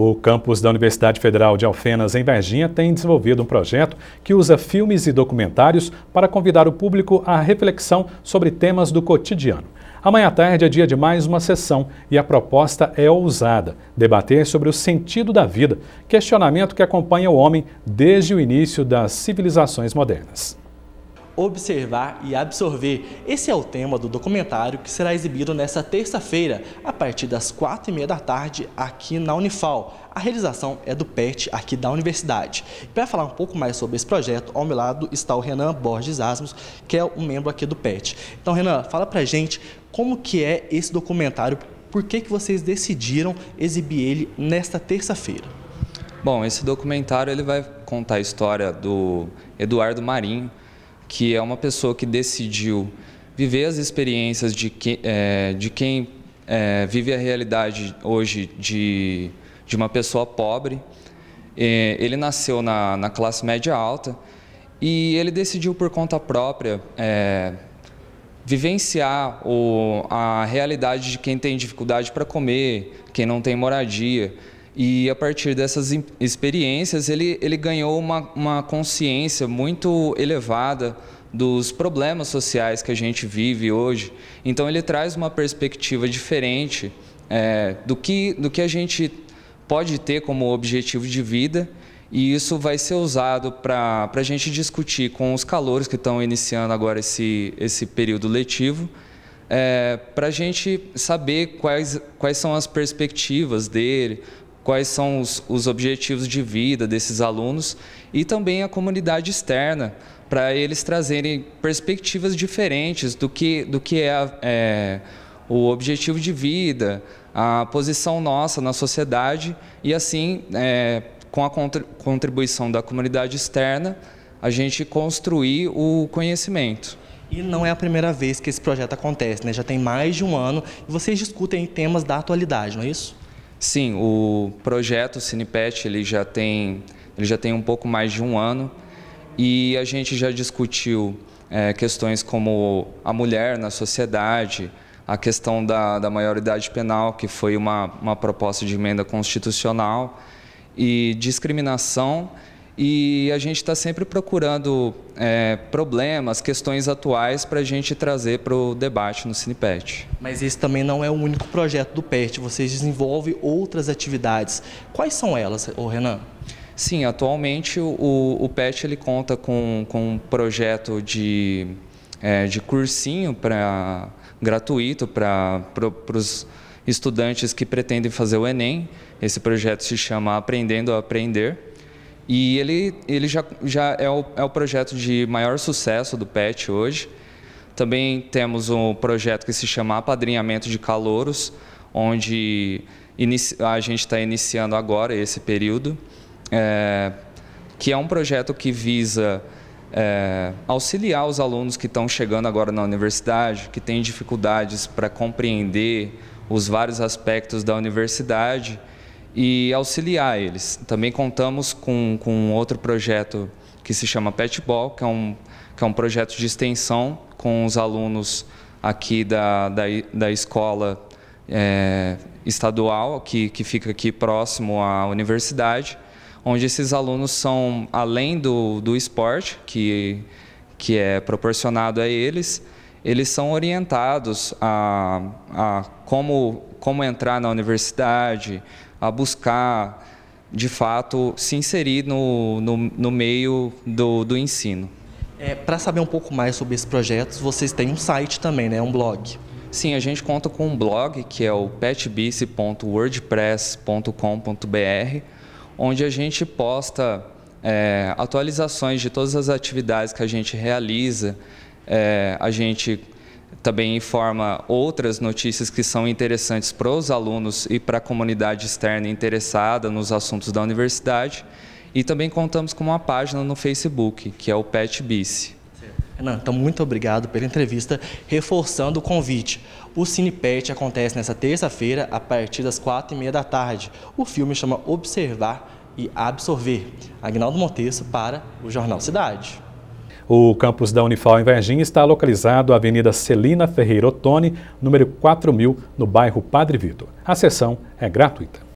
O campus da Universidade Federal de Alfenas, em Varginha, tem desenvolvido um projeto que usa filmes e documentários para convidar o público à reflexão sobre temas do cotidiano. Amanhã à tarde é dia de mais uma sessão e a proposta é ousada: debater sobre o sentido da vida, questionamento que acompanha o homem desde o início das civilizações modernas observar e absorver. Esse é o tema do documentário que será exibido nesta terça-feira, a partir das quatro e meia da tarde, aqui na Unifal. A realização é do PET aqui da universidade. Para falar um pouco mais sobre esse projeto, ao meu lado está o Renan Borges Asmos, que é um membro aqui do PET. Então, Renan, fala pra gente como que é esse documentário, por que, que vocês decidiram exibir ele nesta terça-feira? Bom, esse documentário ele vai contar a história do Eduardo Marinho, que é uma pessoa que decidiu viver as experiências de, que, é, de quem é, vive a realidade hoje de, de uma pessoa pobre. É, ele nasceu na, na classe média alta e ele decidiu por conta própria é, vivenciar o, a realidade de quem tem dificuldade para comer, quem não tem moradia. E a partir dessas experiências, ele, ele ganhou uma, uma consciência muito elevada dos problemas sociais que a gente vive hoje. Então, ele traz uma perspectiva diferente é, do, que, do que a gente pode ter como objetivo de vida. E isso vai ser usado para a gente discutir com os calouros que estão iniciando agora esse, esse período letivo, é, para a gente saber quais, quais são as perspectivas dele, quais são os, os objetivos de vida desses alunos e também a comunidade externa, para eles trazerem perspectivas diferentes do que, do que é, é o objetivo de vida, a posição nossa na sociedade e assim, é, com a contribuição da comunidade externa, a gente construir o conhecimento. E não é a primeira vez que esse projeto acontece, né? Já tem mais de um ano e vocês discutem temas da atualidade, não é isso? Sim, o projeto Cinepet ele já tem ele já tem um pouco mais de um ano e a gente já discutiu é, questões como a mulher na sociedade, a questão da, da maioridade penal, que foi uma, uma proposta de emenda constitucional, e discriminação e a gente está sempre procurando é, problemas, questões atuais para a gente trazer para o debate no Cinepet. Mas esse também não é o único projeto do PET, vocês desenvolvem outras atividades. Quais são elas, Renan? Sim, atualmente o, o PET ele conta com, com um projeto de, é, de cursinho pra, gratuito para pro, os estudantes que pretendem fazer o Enem. Esse projeto se chama Aprendendo a Aprender. E ele, ele já, já é, o, é o projeto de maior sucesso do PET hoje. Também temos um projeto que se chama Apadrinhamento de Calouros, onde a gente está iniciando agora esse período, é, que é um projeto que visa é, auxiliar os alunos que estão chegando agora na universidade, que têm dificuldades para compreender os vários aspectos da universidade e auxiliar eles. Também contamos com, com outro projeto que se chama Pet Ball, que é um, que é um projeto de extensão com os alunos aqui da, da, da escola é, estadual, que, que fica aqui próximo à universidade, onde esses alunos são, além do, do esporte que, que é proporcionado a eles, eles são orientados a, a como, como entrar na universidade, a buscar, de fato, se inserir no, no, no meio do, do ensino. É, Para saber um pouco mais sobre esses projetos, vocês têm um site também, né? um blog. Sim, a gente conta com um blog que é o petbice.wordpress.com.br, onde a gente posta é, atualizações de todas as atividades que a gente realiza. É, a gente também informa outras notícias que são interessantes para os alunos e para a comunidade externa interessada nos assuntos da universidade. E também contamos com uma página no Facebook, que é o PetBice. Renan, então muito obrigado pela entrevista, reforçando o convite. O Cinepet acontece nessa terça-feira, a partir das quatro e meia da tarde. O filme chama Observar e Absorver. Agnaldo Monteço para o Jornal Cidade. O campus da Unifal em Varginha está localizado à Avenida Celina Ferreira Ottoni, número 4000, no bairro Padre Vitor. A sessão é gratuita.